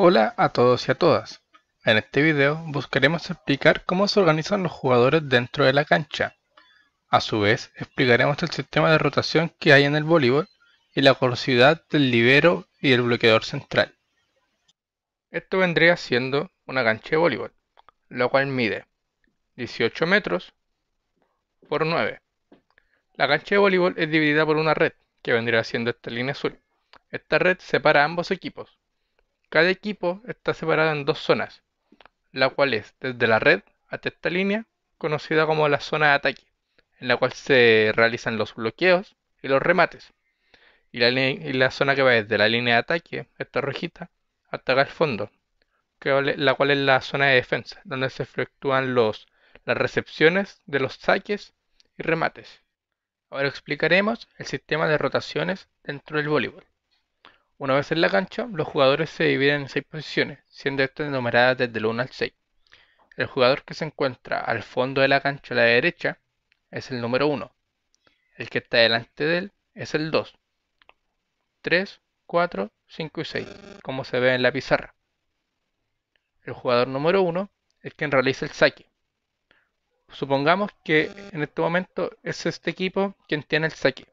Hola a todos y a todas. En este video buscaremos explicar cómo se organizan los jugadores dentro de la cancha. A su vez, explicaremos el sistema de rotación que hay en el voleibol y la curiosidad del libero y del bloqueador central. Esto vendría siendo una cancha de voleibol, lo cual mide 18 metros por 9. La cancha de voleibol es dividida por una red, que vendría siendo esta línea azul. Esta red separa ambos equipos, cada equipo está separado en dos zonas, la cual es desde la red hasta esta línea, conocida como la zona de ataque, en la cual se realizan los bloqueos y los remates. Y la, y la zona que va desde la línea de ataque, esta rojita, hasta acá el fondo, la cual es la zona de defensa, donde se efectúan los, las recepciones de los saques y remates. Ahora explicaremos el sistema de rotaciones dentro del voleibol. Una vez en la cancha, los jugadores se dividen en seis posiciones, siendo estas enumeradas desde el 1 al 6. El jugador que se encuentra al fondo de la cancha a la derecha es el número 1. El que está delante de él es el 2. 3, 4, 5 y 6, como se ve en la pizarra. El jugador número 1 es quien realiza el saque. Supongamos que en este momento es este equipo quien tiene el saque.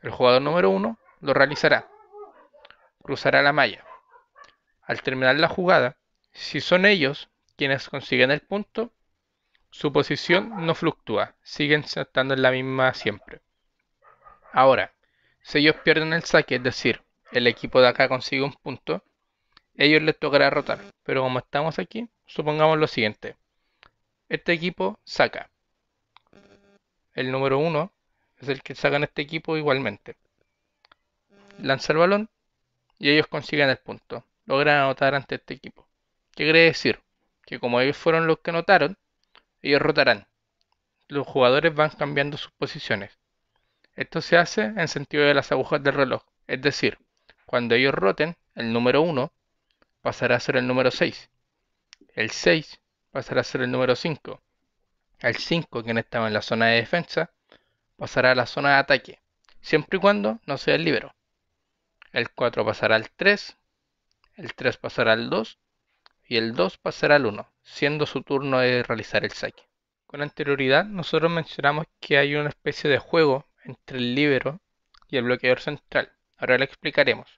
El jugador número 1 lo realizará cruzará la malla. Al terminar la jugada, si son ellos quienes consiguen el punto, su posición no fluctúa, siguen estando en la misma siempre. Ahora, si ellos pierden el saque, es decir, el equipo de acá consigue un punto, ellos les tocará rotar. Pero como estamos aquí, supongamos lo siguiente. Este equipo saca. El número uno es el que saca en este equipo igualmente. Lanza el balón y ellos consiguen el punto. Logran anotar ante este equipo. ¿Qué quiere decir? Que como ellos fueron los que anotaron, ellos rotarán. Los jugadores van cambiando sus posiciones. Esto se hace en sentido de las agujas del reloj. Es decir, cuando ellos roten, el número 1 pasará a ser el número 6. El 6 pasará a ser el número 5. El 5, quien estaba en la zona de defensa, pasará a la zona de ataque, siempre y cuando no sea el libero el 4 pasará al 3, el 3 pasará al 2 y el 2 pasará al 1, siendo su turno de realizar el saque. Con anterioridad nosotros mencionamos que hay una especie de juego entre el líbero y el bloqueador central. Ahora lo explicaremos.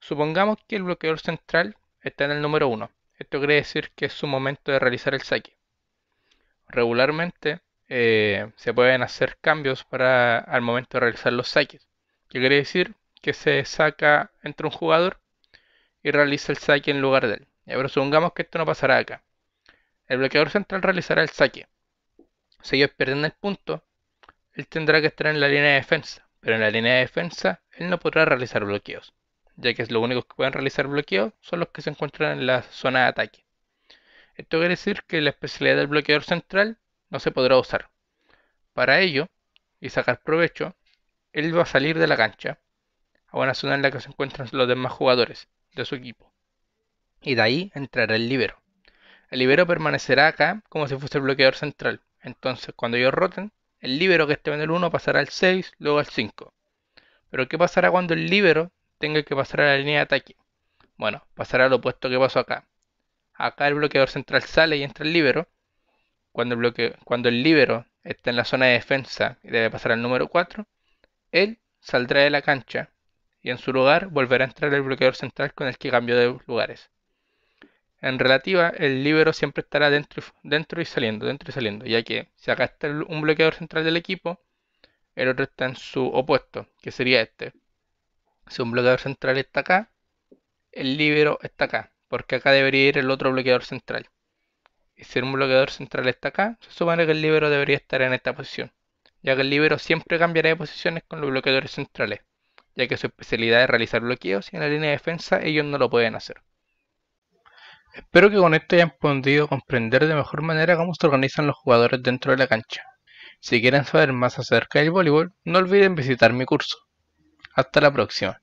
Supongamos que el bloqueador central está en el número 1. Esto quiere decir que es su momento de realizar el saque. Regularmente eh, se pueden hacer cambios para al momento de realizar los saques. ¿Qué quiere decir? que se saca entre un jugador y realiza el saque en lugar de él. Y pero supongamos que esto no pasará acá. El bloqueador central realizará el saque. Si ellos pierden el punto, él tendrá que estar en la línea de defensa. Pero en la línea de defensa, él no podrá realizar bloqueos, ya que los únicos que pueden realizar bloqueos son los que se encuentran en la zona de ataque. Esto quiere decir que la especialidad del bloqueador central no se podrá usar. Para ello, y sacar provecho, él va a salir de la cancha a una zona en la que se encuentran los demás jugadores de su equipo. Y de ahí entrará el libero. El libero permanecerá acá como si fuese el bloqueador central. Entonces, cuando ellos roten, el libero que esté en el 1 pasará al 6, luego al 5. Pero ¿qué pasará cuando el libero tenga que pasar a la línea de ataque? Bueno, pasará lo opuesto que pasó acá. Acá el bloqueador central sale y entra el libero. Cuando el, bloque... cuando el libero está en la zona de defensa y debe pasar al número 4, él saldrá de la cancha y en su lugar volverá a entrar el bloqueador central con el que cambió de lugares. En relativa, el libero siempre estará dentro, dentro y saliendo, dentro y saliendo, ya que si acá está un bloqueador central del equipo, el otro está en su opuesto, que sería este. Si un bloqueador central está acá, el libero está acá, porque acá debería ir el otro bloqueador central. Y si un bloqueador central está acá, se supone que el libero debería estar en esta posición, ya que el libero siempre cambiará de posiciones con los bloqueadores centrales ya que su especialidad es realizar bloqueos y en la línea de defensa ellos no lo pueden hacer. Espero que con esto hayan podido comprender de mejor manera cómo se organizan los jugadores dentro de la cancha. Si quieren saber más acerca del voleibol, no olviden visitar mi curso. Hasta la próxima.